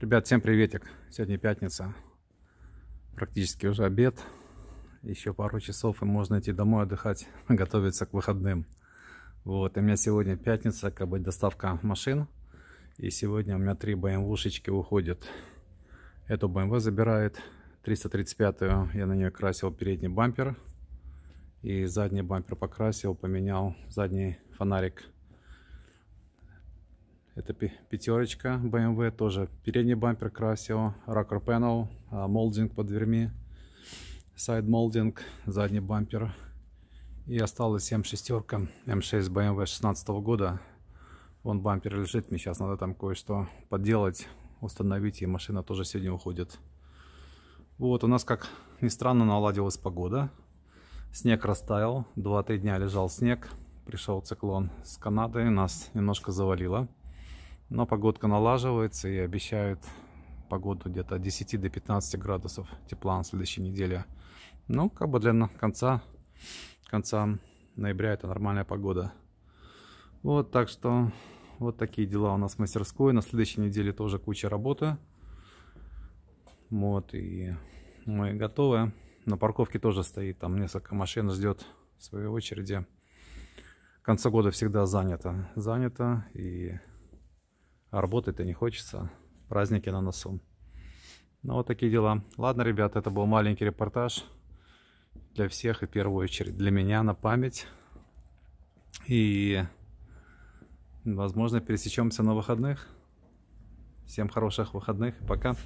Ребят, всем приветик. Сегодня пятница. Практически уже обед. Еще пару часов и можно идти домой отдыхать, готовиться к выходным. Вот, и у меня сегодня пятница, как бы доставка машин. И сегодня у меня три BMW-шечки уходят. Эту BMW забирает 335-ю. Я на нее красил передний бампер. И задний бампер покрасил, поменял задний фонарик это пятерочка BMW, тоже передний бампер красил, ракер панел, а, молдинг под дверьми, сайд молдинг, задний бампер. И осталась М6 М6 BMW 16 года. Вон бампер лежит, мне сейчас надо там кое-что подделать, установить, и машина тоже сегодня уходит. Вот, у нас, как ни странно, наладилась погода. Снег растаял, 2-3 дня лежал снег, пришел циклон с Канады, нас немножко завалило. Но погодка налаживается и обещают погоду где-то от 10 до 15 градусов тепла на следующей неделе. Ну, как бы для конца, конца ноября это нормальная погода. Вот, так что вот такие дела у нас в мастерской. На следующей неделе тоже куча работы. Вот, и мы готовы. На парковке тоже стоит, там несколько машин ждет в своей очереди. конца года всегда занято. Занято, и а работать-то не хочется. Праздники на носу. Ну, вот такие дела. Ладно, ребят, это был маленький репортаж для всех и в первую очередь для меня на память. И, возможно, пересечемся на выходных. Всем хороших выходных. Пока.